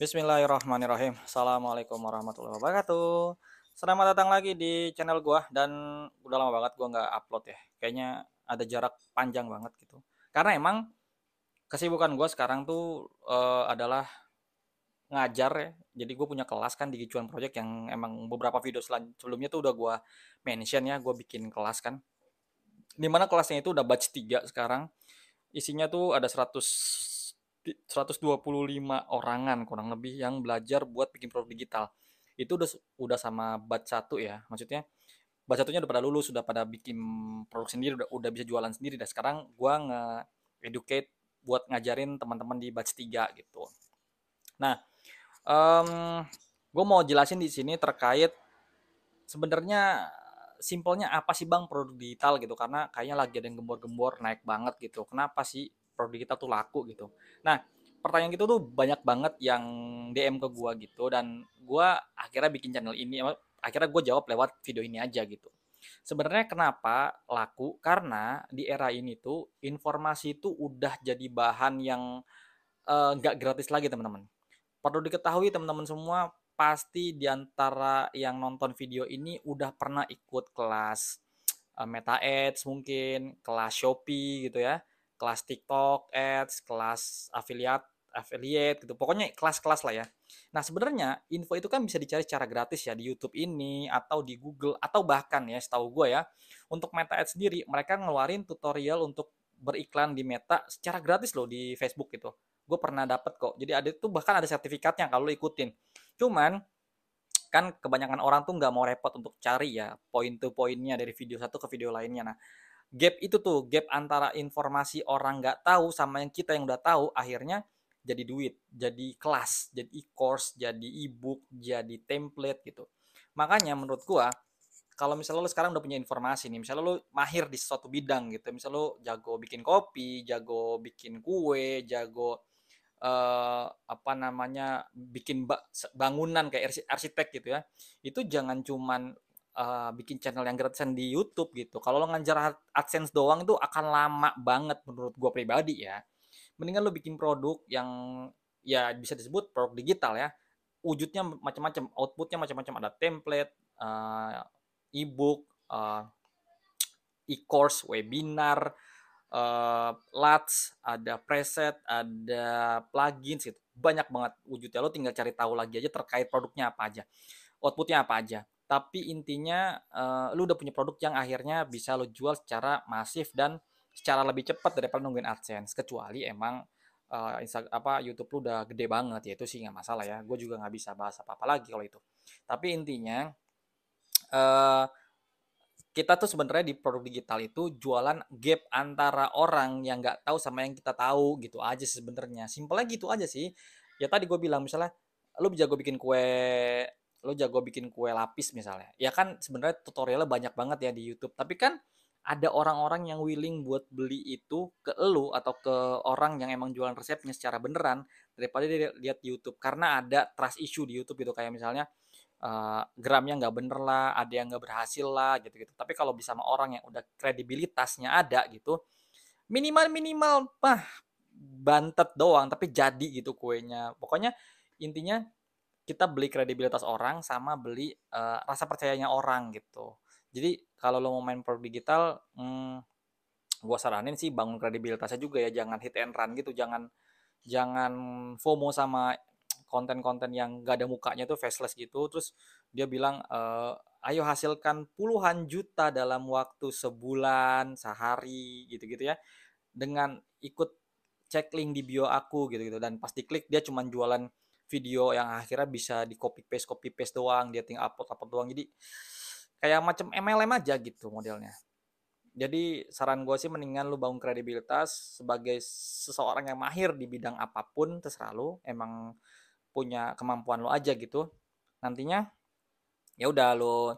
Bismillahirrahmanirrahim. Assalamualaikum warahmatullahi wabarakatuh. Selamat datang lagi di channel gua dan udah lama banget gua nggak upload ya. Kayaknya ada jarak panjang banget gitu. Karena emang kesibukan gua sekarang tuh uh, adalah ngajar ya. Jadi gue punya kelas kan di Gicuan Project yang emang beberapa video sebelumnya tuh udah gua mention ya, gue bikin kelas kan. Dimana kelasnya itu udah batch 3 sekarang. Isinya tuh ada 100 125 orangan kurang lebih yang belajar buat bikin produk digital. Itu udah udah sama batch satu ya. Maksudnya batch satunya udah pada lulus, sudah pada bikin produk sendiri, udah, udah bisa jualan sendiri. Dan sekarang gua nge-educate buat ngajarin teman-teman di batch tiga gitu. Nah, um, gue mau jelasin di sini terkait sebenarnya simpelnya apa sih bang produk digital gitu karena kayaknya lagi ada yang gembor-gembor naik banget gitu kenapa sih produk kita tuh laku gitu. Nah, pertanyaan gitu tuh banyak banget yang DM ke gua gitu dan gua akhirnya bikin channel ini eh, akhirnya gue jawab lewat video ini aja gitu. Sebenarnya kenapa laku? Karena di era ini tuh informasi itu udah jadi bahan yang eh, nggak uh, gratis lagi teman-teman. Perlu diketahui teman-teman semua pasti diantara yang nonton video ini udah pernah ikut kelas uh, Meta Ads mungkin, kelas Shopee gitu ya kelas TikTok ads, kelas affiliate affiliate gitu. Pokoknya kelas-kelas lah ya. Nah, sebenarnya info itu kan bisa dicari secara gratis ya di YouTube ini atau di Google atau bahkan ya setahu gue ya, untuk Meta Ads sendiri mereka ngeluarin tutorial untuk beriklan di Meta secara gratis loh di Facebook gitu. Gue pernah dapet kok. Jadi ada itu bahkan ada sertifikatnya kalau ikutin. Cuman kan kebanyakan orang tuh nggak mau repot untuk cari ya poin to poinnya dari video satu ke video lainnya. Nah, gap itu tuh gap antara informasi orang nggak tahu sama yang kita yang udah tahu akhirnya jadi duit jadi kelas jadi e-course jadi e-book jadi template gitu makanya menurut gua kalau misalnya lo sekarang udah punya informasi nih, misalnya lo mahir di suatu bidang gitu, misalnya lo jago bikin kopi, jago bikin kue, jago eh, apa namanya bikin bangunan kayak arsitek gitu ya, itu jangan cuman uh, bikin channel yang gratisan di YouTube gitu. Kalau lo ngajar AdSense doang itu akan lama banget menurut gue pribadi ya. Mendingan lo bikin produk yang ya bisa disebut produk digital ya. Wujudnya macam-macam, outputnya macam-macam. Ada template, uh, e-book, uh, e-course, webinar, uh, LUTs, ada preset, ada plugin, gitu. Banyak banget wujudnya. Lo tinggal cari tahu lagi aja terkait produknya apa aja outputnya apa aja tapi intinya uh, lu udah punya produk yang akhirnya bisa lu jual secara masif dan secara lebih cepat daripada nungguin AdSense kecuali emang uh, Insta apa YouTube lu udah gede banget ya itu sih nggak masalah ya gue juga nggak bisa bahas apa apa lagi kalau itu tapi intinya uh, kita tuh sebenarnya di produk digital itu jualan gap antara orang yang nggak tahu sama yang kita tahu gitu aja sebenarnya simpelnya gitu aja sih ya tadi gue bilang misalnya lu bisa gue bikin kue lo jago bikin kue lapis misalnya ya kan sebenarnya tutorialnya banyak banget ya di YouTube tapi kan ada orang-orang yang willing buat beli itu ke lo atau ke orang yang emang jualan resepnya secara beneran daripada dia lihat di YouTube karena ada trust issue di YouTube gitu kayak misalnya uh, gramnya nggak bener lah ada yang nggak berhasil lah gitu gitu tapi kalau bisa sama orang yang udah kredibilitasnya ada gitu minimal minimal mah bantet doang tapi jadi gitu kuenya pokoknya intinya kita beli kredibilitas orang sama beli uh, rasa percayanya orang gitu. Jadi kalau lo mau main produk digital, hmm, gua saranin sih bangun kredibilitasnya juga ya, jangan hit and run gitu, jangan jangan FOMO sama konten-konten yang gak ada mukanya tuh faceless gitu. Terus dia bilang, e, ayo hasilkan puluhan juta dalam waktu sebulan, sehari gitu-gitu ya, dengan ikut cek link di bio aku gitu-gitu. Dan pasti klik dia cuma jualan video yang akhirnya bisa di copy paste copy paste doang dia tinggal upload upload doang jadi kayak macam MLM aja gitu modelnya jadi saran gue sih mendingan lu bangun kredibilitas sebagai seseorang yang mahir di bidang apapun terserah lu emang punya kemampuan lu aja gitu nantinya ya udah lu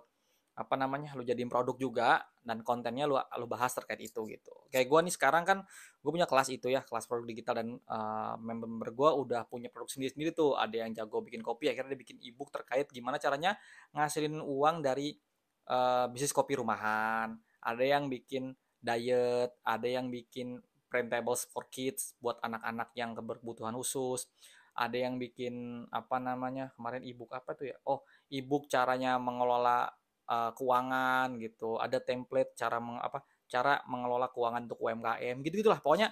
apa namanya lu jadiin produk juga dan kontennya lu lu bahas terkait itu gitu kayak gue nih sekarang kan gue punya kelas itu ya kelas produk digital dan uh, member-member gue udah punya produk sendiri-sendiri tuh ada yang jago bikin kopi akhirnya dia bikin ebook terkait gimana caranya ngasilin uang dari uh, bisnis kopi rumahan ada yang bikin diet ada yang bikin printables for kids buat anak-anak yang kebutuhan khusus ada yang bikin apa namanya kemarin ebook apa tuh ya oh ebook caranya mengelola uh, keuangan gitu, ada template cara meng, apa cara mengelola keuangan untuk UMKM gitu gitulah pokoknya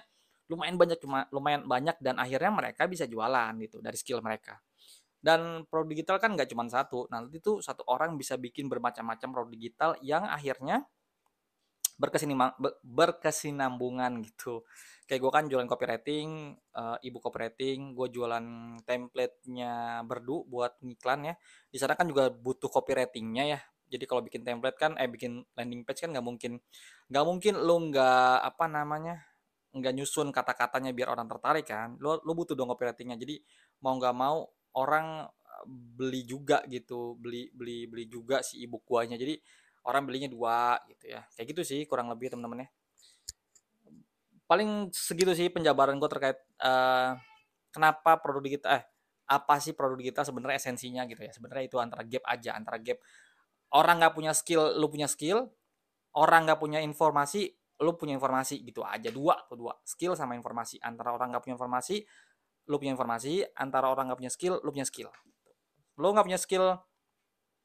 lumayan banyak cuma lumayan banyak dan akhirnya mereka bisa jualan gitu dari skill mereka dan produk digital kan nggak cuma satu nanti tuh satu orang bisa bikin bermacam-macam produk digital yang akhirnya berkesinambungan gitu kayak gue kan jualan copywriting eh, ibu e copywriting gue jualan templatenya berdu buat iklan ya di sana kan juga butuh copywritingnya ya jadi kalau bikin template kan eh bikin landing page kan nggak mungkin nggak mungkin lo nggak apa namanya nggak nyusun kata-katanya biar orang tertarik kan Lo lo butuh dong copywritingnya jadi mau nggak mau orang eh, beli juga gitu beli beli beli juga si ibu kuahnya. jadi orang belinya dua gitu ya kayak gitu sih kurang lebih temen teman ya paling segitu sih penjabaran gue terkait uh, kenapa produk digital eh apa sih produk digital sebenarnya esensinya gitu ya sebenarnya itu antara gap aja antara gap orang nggak punya skill lu punya skill orang nggak punya informasi lu punya informasi gitu aja dua atau dua skill sama informasi antara orang nggak punya informasi lu punya informasi antara orang nggak punya skill lu punya skill lu nggak punya skill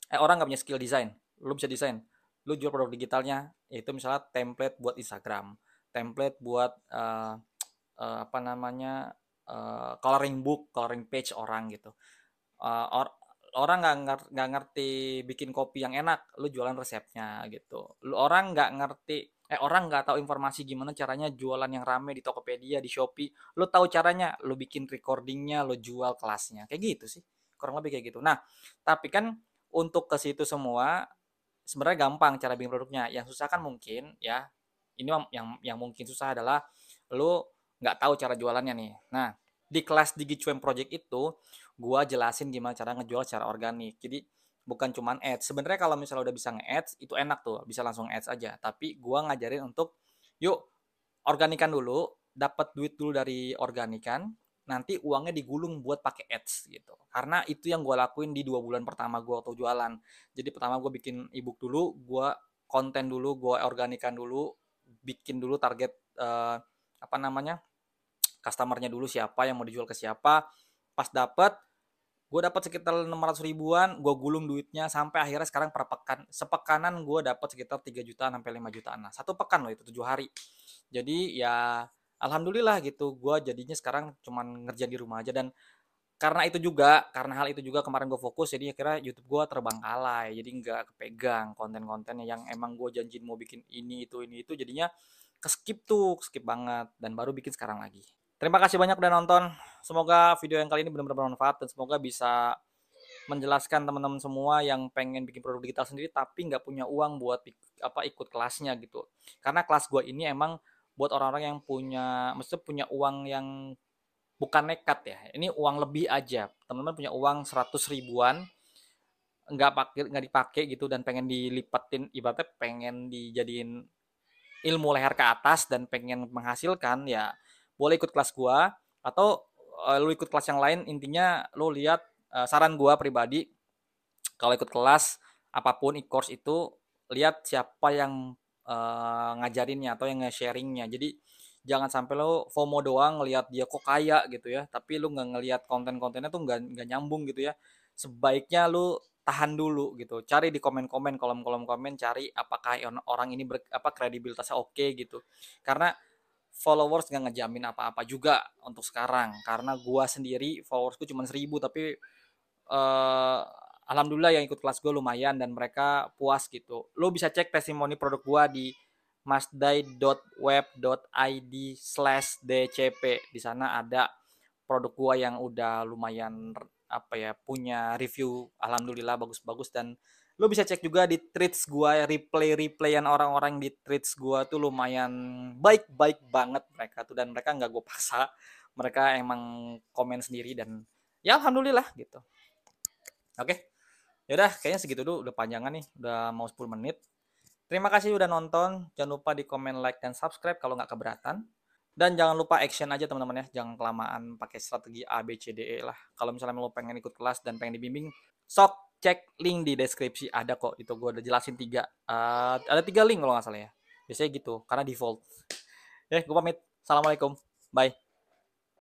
eh orang nggak punya skill desain lu bisa desain lu jual produk digitalnya yaitu misalnya template buat Instagram template buat uh, uh, apa namanya uh, coloring book coloring page orang gitu uh, or, orang nggak nggak ngerti bikin kopi yang enak lu jualan resepnya gitu lu orang nggak ngerti eh orang nggak tahu informasi gimana caranya jualan yang rame di Tokopedia di Shopee lu tahu caranya lu bikin recordingnya lu jual kelasnya kayak gitu sih kurang lebih kayak gitu nah tapi kan untuk ke situ semua sebenarnya gampang cara bikin produknya yang susah kan mungkin ya ini yang yang mungkin susah adalah lu nggak tahu cara jualannya nih nah di kelas DigiCuem Project itu gua jelasin gimana cara ngejual secara organik. Jadi bukan cuman ads. Sebenarnya kalau misalnya udah bisa nge-ads itu enak tuh, bisa langsung ads aja. Tapi gua ngajarin untuk yuk organikan dulu, dapat duit dulu dari organikan, nanti uangnya digulung buat pakai ads gitu. Karena itu yang gua lakuin di dua bulan pertama gua waktu jualan. Jadi pertama gua bikin ebook dulu, gua konten dulu, gua organikan dulu, bikin dulu target eh, apa namanya customernya dulu siapa yang mau dijual ke siapa pas dapet, gue dapat sekitar 600 ribuan gue gulung duitnya sampai akhirnya sekarang per pekan sepekanan gue dapat sekitar 3 juta sampai 5 jutaan nah satu pekan loh itu tujuh hari jadi ya alhamdulillah gitu gue jadinya sekarang cuman ngerjain di rumah aja dan karena itu juga karena hal itu juga kemarin gue fokus jadi akhirnya YouTube gue terbang alay. jadi nggak kepegang konten-kontennya yang emang gue janjiin mau bikin ini itu ini itu jadinya keskip tuh keskip banget dan baru bikin sekarang lagi Terima kasih banyak udah nonton. Semoga video yang kali ini benar-benar bermanfaat dan semoga bisa menjelaskan teman-teman semua yang pengen bikin produk digital sendiri tapi nggak punya uang buat apa ikut kelasnya gitu. Karena kelas gue ini emang buat orang-orang yang punya maksudnya punya uang yang bukan nekat ya. Ini uang lebih aja. Teman-teman punya uang 100 ribuan nggak pakai nggak dipakai gitu dan pengen dilipatin ibaratnya pengen dijadiin ilmu leher ke atas dan pengen menghasilkan ya boleh ikut kelas gua atau uh, lu ikut kelas yang lain intinya lu lihat uh, saran gua pribadi kalau ikut kelas apapun e-course itu lihat siapa yang uh, ngajarinnya atau yang nge-sharingnya jadi jangan sampai lo FOMO doang ngelihat dia kok kaya gitu ya tapi lu nggak ngelihat konten-kontennya tuh nggak nggak nyambung gitu ya sebaiknya lu tahan dulu gitu cari di komen-komen kolom-kolom komen cari apakah orang ini ber, apa kredibilitasnya oke okay, gitu karena followers nggak ngejamin apa-apa juga untuk sekarang karena gua sendiri followersku cuma seribu tapi uh, alhamdulillah yang ikut kelas gua lumayan dan mereka puas gitu. Lo bisa cek testimoni produk gua di masdai.web.id slash dcp. Di sana ada produk gua yang udah lumayan apa ya punya review alhamdulillah bagus-bagus dan Lo bisa cek juga di tweets gua replay-replayan orang-orang di tweets gua tuh lumayan baik-baik banget mereka tuh dan mereka nggak gue paksa. Mereka emang komen sendiri dan ya alhamdulillah gitu. Oke. Okay. Yaudah, kayaknya segitu dulu. Udah panjangan nih. Udah mau 10 menit. Terima kasih udah nonton. Jangan lupa di komen, like, dan subscribe kalau nggak keberatan. Dan jangan lupa action aja teman-teman ya. Jangan kelamaan pakai strategi A, B, C, D, E lah. Kalau misalnya lo pengen ikut kelas dan pengen dibimbing, sok cek link di deskripsi ada kok itu gue udah jelasin tiga uh, ada tiga link kalau nggak salah ya biasanya gitu karena default eh gue pamit assalamualaikum bye